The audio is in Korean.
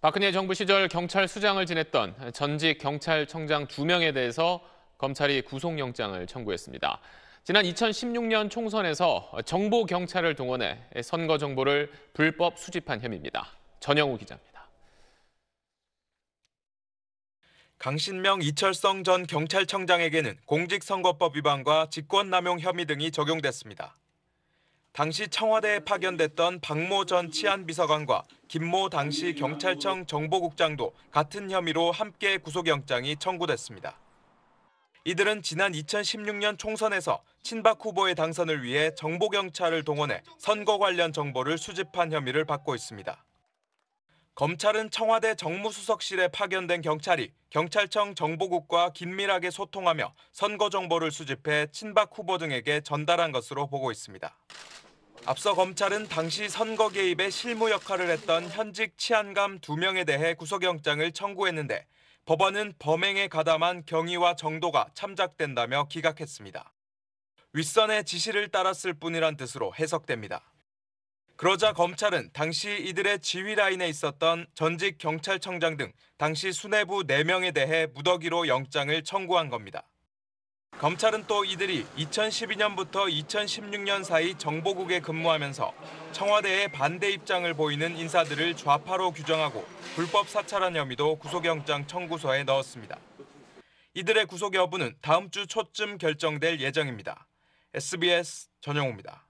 박근혜 정부 시절 경찰 수장을 지냈던 전직 경찰청장 2명에 대해서 검찰이 구속영장을 청구했습니다. 지난 2016년 총선에서 정보 경찰을 동원해 선거 정보를 불법 수집한 혐의입니다. 전영우 기자입니다. 강신명 이철성 전 경찰청장에게는 공직선거법 위반과 직권남용 혐의 등이 적용됐습니다. 당시 청와대에 파견됐던 박모 전 치안비서관과 김모 당시 경찰청 정보국장도 같은 혐의로 함께 구속영장이 청구됐습니다. 이들은 지난 2016년 총선에서 친박 후보의 당선을 위해 정보경찰을 동원해 선거 관련 정보를 수집한 혐의를 받고 있습니다. 검찰은 청와대 정무수석실에 파견된 경찰이 경찰청 정보국과 긴밀하게 소통하며 선거 정보를 수집해 친박 후보 등에게 전달한 것으로 보고 있습니다. 앞서 검찰은 당시 선거 개입의 실무 역할을 했던 현직 치안감 2명에 대해 구속영장을 청구했는데 법원은 범행에 가담한 경위와 정도가 참작된다며 기각했습니다. 윗선의 지시를 따랐을 뿐이란 뜻으로 해석됩니다. 그러자 검찰은 당시 이들의 지휘 라인에 있었던 전직 경찰청장 등 당시 수뇌부 4명에 대해 무더기로 영장을 청구한 겁니다. 검찰은 또 이들이 2012년부터 2016년 사이 정보국에 근무하면서 청와대의 반대 입장을 보이는 인사들을 좌파로 규정하고 불법 사찰한 혐의도 구속영장 청구서에 넣었습니다. 이들의 구속 여부는 다음 주 초쯤 결정될 예정입니다. SBS 전영호입니다.